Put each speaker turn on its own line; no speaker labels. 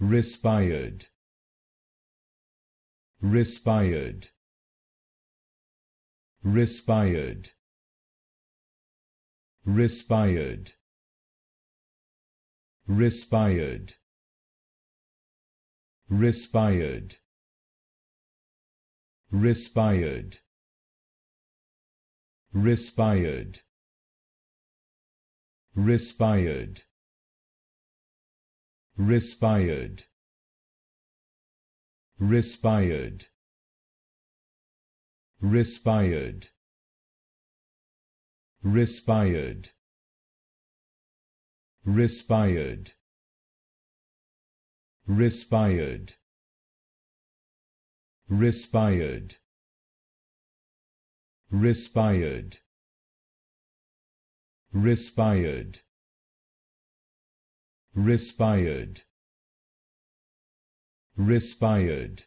respired respired respired respired respired respired respired respired respired respired respired respired respired respired respired respired respired respired respired respired